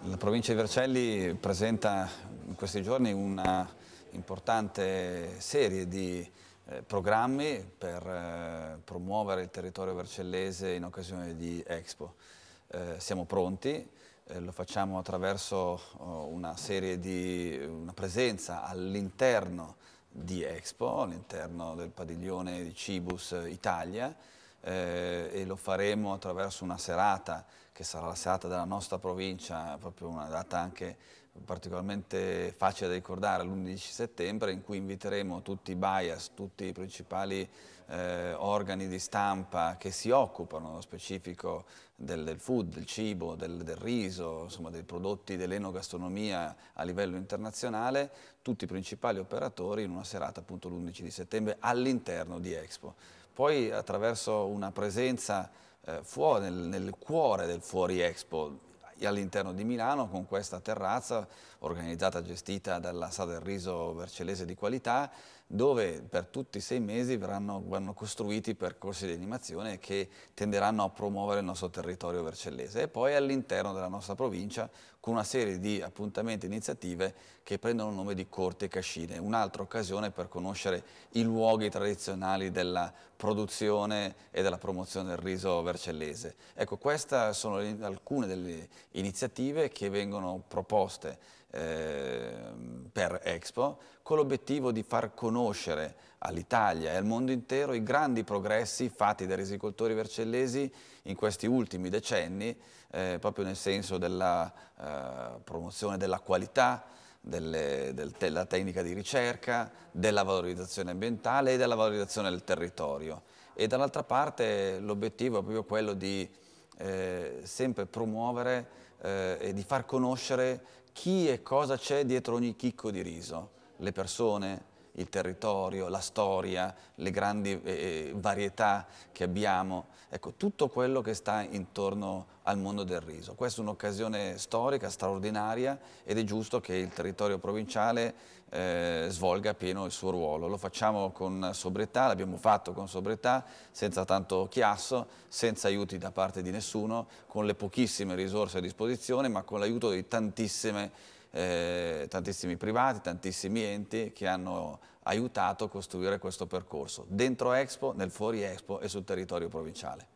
La provincia di Vercelli presenta in questi giorni una importante serie di eh, programmi per eh, promuovere il territorio vercellese in occasione di Expo. Eh, siamo pronti, lo facciamo attraverso oh, una, di, una presenza all'interno di Expo, all'interno del padiglione di Cibus Italia, eh, e lo faremo attraverso una serata che sarà la serata della nostra provincia, proprio una data anche particolarmente facile da ricordare, l'11 settembre, in cui inviteremo tutti i bias, tutti i principali eh, organi di stampa che si occupano nello specifico del, del, food, del cibo, del, del riso, insomma dei prodotti dell'enogastronomia a livello internazionale, tutti i principali operatori in una serata appunto l'11 settembre all'interno di Expo poi attraverso una presenza eh, fuori, nel, nel, cuore del Fuori Expo, all'interno di Milano con questa terrazza organizzata e gestita dalla Sala del Riso Vercellese di Qualità dove per tutti i sei mesi verranno, verranno costruiti percorsi di animazione che tenderanno a promuovere il nostro territorio vercellese e poi all'interno della nostra provincia con una serie di appuntamenti e iniziative che prendono il nome di Corte Cascine, un'altra occasione per conoscere i luoghi tradizionali della produzione e della promozione del riso vercellese. Ecco, queste sono alcune delle iniziative che vengono proposte ehm, per Expo con l'obiettivo di far conoscere all'Italia e al mondo intero i grandi progressi fatti dai risicoltori vercellesi in questi ultimi decenni, eh, proprio nel senso della eh, promozione della qualità, delle, del, della tecnica di ricerca, della valorizzazione ambientale e della valorizzazione del territorio. E dall'altra parte l'obiettivo è proprio quello di eh, sempre promuovere eh, e di far conoscere chi e cosa c'è dietro ogni chicco di riso, le persone, il territorio, la storia, le grandi eh, eh, varietà che abbiamo, ecco tutto quello che sta intorno al mondo del riso. Questa è un'occasione storica, straordinaria ed è giusto che il territorio provinciale eh, svolga pieno il suo ruolo. Lo facciamo con sobrietà, l'abbiamo fatto con sobrietà, senza tanto chiasso, senza aiuti da parte di nessuno, con le pochissime risorse a disposizione ma con l'aiuto di tantissime eh, tantissimi privati, tantissimi enti che hanno aiutato a costruire questo percorso dentro Expo, nel fuori Expo e sul territorio provinciale.